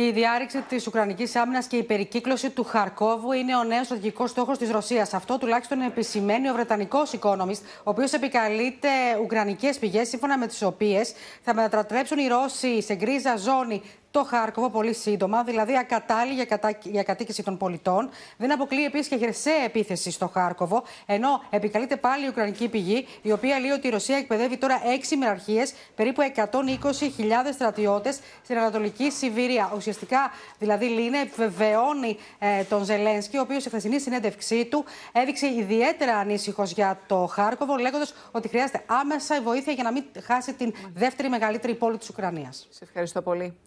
Η διάρρηξη της Ουκρανικής άμυνας και η περικύκλωση του Χαρκόβου είναι ο νέος στρατηγικός στόχος της Ρωσίας. Αυτό τουλάχιστον επισημαίνει ο Βρετανικός οικόνομη, ο οποίος επικαλείται ουκρανικές πηγές, σύμφωνα με τις οποίες θα μετατρέψουν οι Ρώσοι σε γκρίζα ζώνη το Χάρκοβο πολύ σύντομα, δηλαδή ακατάλληλη για, κατα... για κατοίκηση των πολιτών. Δεν αποκλείει επίσης και χερσαία επίθεση στο Χάρκοβο, ενώ επικαλείται πάλι η Ουκρανική πηγή, η οποία λέει ότι η Ρωσία εκπαιδεύει τώρα έξι μοιραρχίε, περίπου 120.000 στρατιώτες στην Ανατολική Σιβηρία. Ουσιαστικά, δηλαδή, λύνει επιβεβαιώνει ε, τον Ζελένσκι, ο οποίος σε χθεσινή συνέντευξή του έδειξε ιδιαίτερα ανήσυχος για το Χάρκοβο, λέγοντας ότι χρειάζεται άμεσα η βοήθεια για να μην χάσει την δεύτερη μεγαλύτερη πόλη της Ουκρανίας. Σε ευχαριστώ πολύ.